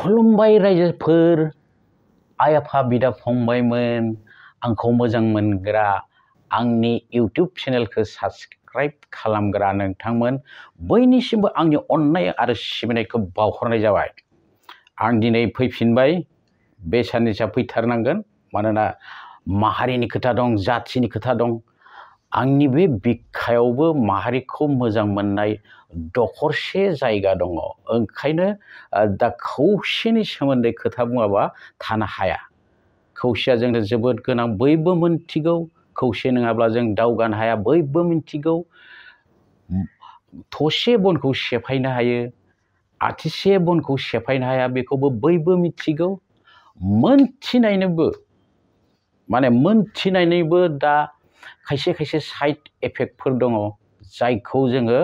खुलुमबाय रायजोफोर आइ आफा बिदा फंबायमोन आंखौ मोजां मोनग्रा आंनि इउटुब चेनेलखौ साबस्क्राइब खालामग्रा नोंथांमोन बयनिसिमबो आंनि अननाय आरो सिबिनायखौ बावहरनाय जाबाय आं दिनै फैफिनबाय बे साननैसोआ फैथारनांगोन मानोना माहारिनि खोथा दं जाथिनि खोथा दं आंनि बे बिखायावबो माहारिखौ मोजां मोननाय दखरसे जायगा दङ ओंखायनो दा खौसेनि सोमोन्दै खोथा बुङाबा थानो हाया खौसेया जोंनो जोबोद गोनां बयबो मोनथिगौ खौसे नङाब्ला जों दावगानो हाया बयबो मिन्थिगौ थसे बनखौ सेफायनो हायो आथिसे बनखौ सेफायनो हाया बेखौबो बयबो मिथिगौ मोनथिनायनोबो माने मोनथिनायनैबो दा खायसे खायसे साइड एफेक्टफोर दङ जायखौ जोङो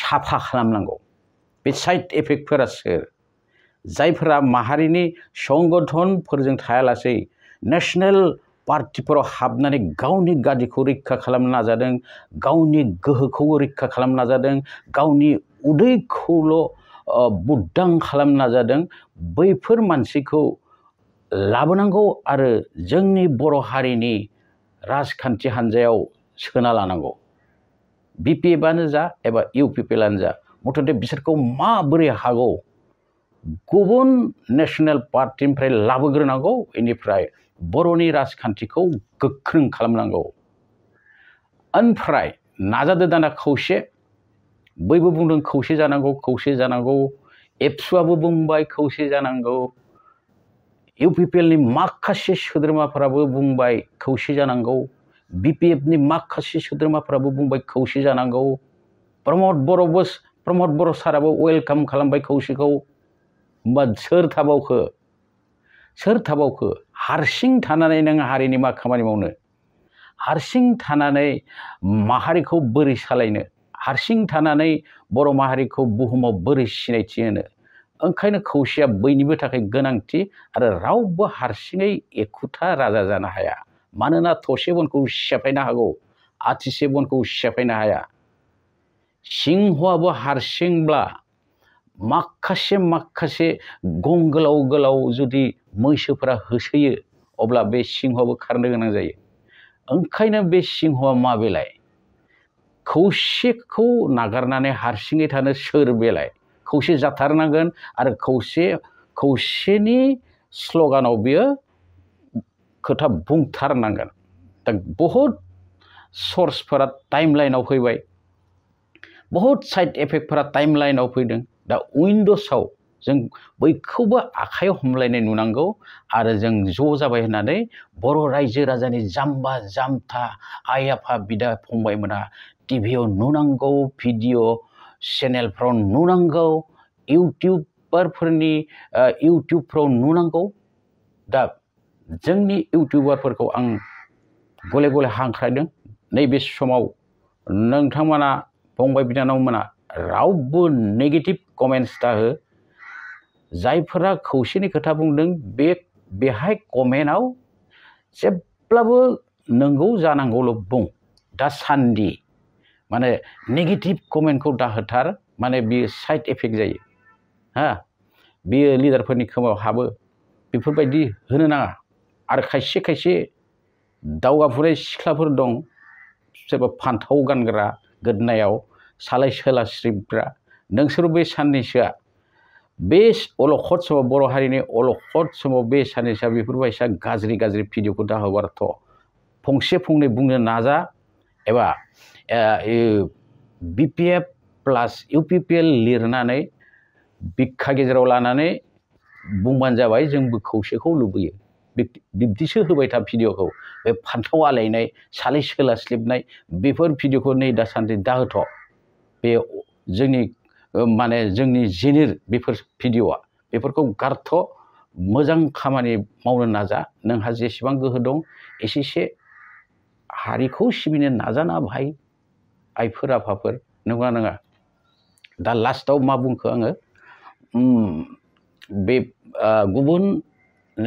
साफा खालामनांगौ बे साइड एफेक्टफोरा सोर जायफोरा माहारिनि संगठनफोरजों थायालासै नेशनेल पार्टिफोराव हाबनानै गावनि गाज्रिखौ रैखा खालामनो नाजादों गावनि गोहोखौ रैखा खालामनो नाजादों गावनि उदैखौल' बुद्दां खालामनो नाजादों बैफोर मानसिखौ लाबोनांगौ आरो जोंनि बर' हारिनि राजखान्थि हान्जायाव सोना लानांगौ बि जा एबा इउ पि पि एलआनो जा मथथे बिसोरखौ माबोरै हागौ गुबुन नेसनेल पार्टिनिफ्राय लाबोग्रोनांगौ बेनिफ्राय बर'नि राजखान्थिखौ गोख्रों खालामनांगौ ओमफ्राय नाजादो दाना खौसे बयबो बुंदों खौसे जानांगौ खौसे जानांगौ एबसुआबो बुंबाय खौसे जानांगौ इउ पि पि एलनि माखासे सोद्रोमाफोराबो बुंबाय खौसे जानांगौ बि पि माखासे सोद्रोमाफोराबो बुंबाय खौसे जानांगौ प्रमद बर'बो प्रमद बर' साराबो वेलकाम खालामबाय खौसेखौ होमबा सोर थाबावखो सोर थाबावखो हारसिं थानानै नों हारिनि मा खामानि मावनो हारसिं थानानै माहारिखौ बोरै सालायनो हारसिं थानानै बर' माहारिखौ बुहुमाव बोरै सिनायथि होनो ओंखायनो खौसेया बयनिबो थाखाय गोनांथि आरो रावबो हारसिङै एखुथा राजा जानो हाया मानोना थसे बनखौ सेफायनो हागौ आथिसे बनखौ सेफायनो हाया सिंहआबो हारसिंब्ला माखासे माखासे गं गोलाव गोलाव जुदि मैसोफोरा होसोयो अब्ला बे सिंहआबो खारनो गोनां जायो ओंखायनो बे सिंहआ मा बेलाय खौसेखौ नागारनानै हारसिङै थानो सोर बेलाय खौसे जाथारनांगोन आरो खौसे खौसेनि स्ल'गानाव बियो खोथा बुंथारनांगोन दा बहुद सर्सफोरा टाइम लाइनाव फैबाय बहुद साइड एफेक्टफोरा टाइम लाइनाव फैदों दा उइन्ड'सआव जों बयखौबो आखाइयाव हमलायनाय नुनांगौ आरो जों ज' जाबाय होननानै बर' रायजो राजानि जाम्बा जाम्था आइ आफा बिदा फंबायमोनहा टिभियाव नुनांगौ भिडिअ' चेनेलफ्राव नुनांगौ इउटुबारफोरनि इउटुबफ्राव नुनांगौ दा जोंनि इउटुबारफोरखौ आं गले गले हांख्रायदों नैबे समाव नोंथांमोना फंबाय बिनानावमोना रावबो नेगेटिभ कमेन्ट्स दाहो जायफोरा खौसेनि खोथा बुंदों बे बेहाय कमेन्टआव जेब्लाबो नंगौ जानांगौल' बुं दासान्दि माने नेगेटिभ कमेन्टखौ दाहोथार माने बियो साइड एफेक्ट जायो हा बियो लिडारफोरनि खोमायाव हाबो बेफोरबायदि होनो नाङा आरो खायसे खायसे दावगाफुनाय सिख्लाफोर दं सोरबा फान्थाव गानग्रा गोदनायाव सालाय सोला नोंसोर बे साननैसोआ बे अलखद समाव बर' हारिनि अलखद समाव बे साननैसोआ बेफोरबायसा गाज्रि गाज्रि भिडिअखौ दाहोबारथ' फंसे फंनै बुंनो नाजा एबा बि पि एफ प्लास इउ पि पि एल लिरनानै बिखा गेजेराव लानानै बुंबानो जाबाय जोंबो खौसेखौ लुबैयो बिब्दिसो होबाय था भिडिअखौ बे फान्थाव आलायनाय सालै सोला स्लिबनाय बेफोर भिडिअखौ नै दासान्दि दाहोथ' बे जोंनि माने जोंनि जेनिर बेफोर भिडिअआ बेफोरखौ गारथ' मोजां खामानि मावनो नाजा नोंहा जेसेबां गोहो दं एसेसे हारिखौ सिबिनो नाजाना भाई आइफोर आफाफोर नंगौना नङा दा लास्टआव मा बुंखो आङो बे गुबुन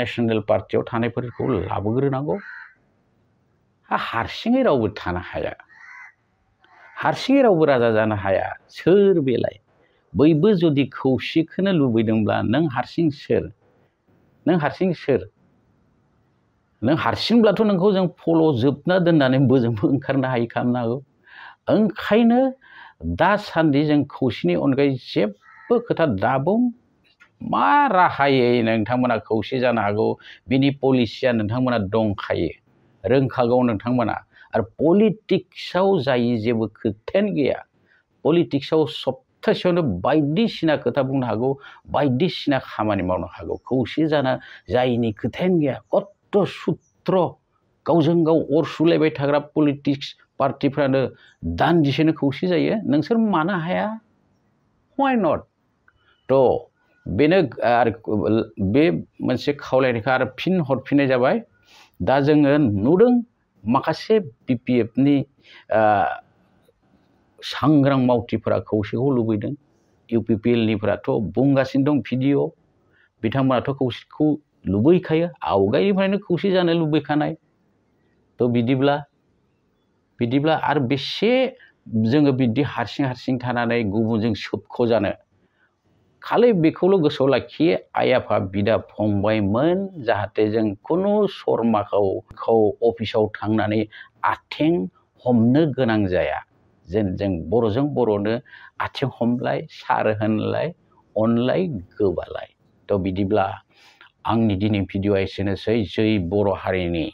नेसनेल पार्टियाव थानायफोरखौ लाबोग्रोनांगौ हारसिङै रावबो थानो हाया हारसिङै रावबो राजा जानो हाया सोर बेलाय बयबो जुदि खौसेखौनो लुबैदोंब्ला नों हारसिं सोर नों हारसिं सोर नों हारसिंब्लाथ' नोंखौ जों फल' जोबना दोननानै बोजोंबो ओंखारनो हायि खालामनो हागौ ओंखायनो दासान्दि जों खौसेनि अनगायै जेबो खोथा दाबो मा राहायै नोंथांमोना खौसे जानो हागौ बिनि पलिसिया नोंथांमोना दंखायो रोंखागौ नोंथांमोना आरो पलिटिक्सआव जायि जेबो खोथायानो गैया पलिटिक्सआव सप्तासेयावनो बायदिसिना खोथा बुंनो हागौ बायदिसिना खामानि मावनो हागौ खौसे जाना जायिनि खोथायानो गैया अष्ट सूत्र गावजों गाव अर सुलायबाय थाग्रा पलिटिक्स पार्टिफ्रानो दान्दिसेनो खौसे जायो नोंसोर मानो हाया वाइ नट थ' बेनो आरो बे मोनसे खावलायनायखौ आरो फिन हरफिननाय जाबाय दा जोङो नुदों माखासे बि पि एफनि सांग्रां मावथिफोरा खौसेखौ लुबैदों इउ पि पि एलनिफोराथ' बुंगासिनो दं भिडिअ बिथांमोनाथ' खौसेखौ लुबैखायो आवगायनिफ्रायनो खौसे जानो लुबैखानाय थ' बिदिब्ला बिदिब्ला आरो बेसे जोङो बिदि हारसिं हारसिं थानानै गुबुनजों सोबख'जानो खालि बेखौल' गोसोआव लाखियो आइ आफा बिदा फंबायमोन जाहाथे जों खुनु शर्माखौ अफिसाव थांनानै आथिं हमनो गोनां जाया जेन जों बर'जों बर'नो आथिं हमलाय सार होनलाय अनलाय गोबालाय थ' बिदिब्ला आंनि दिनै भिडिअ'आ एसेनोसै जै बर' हारिनि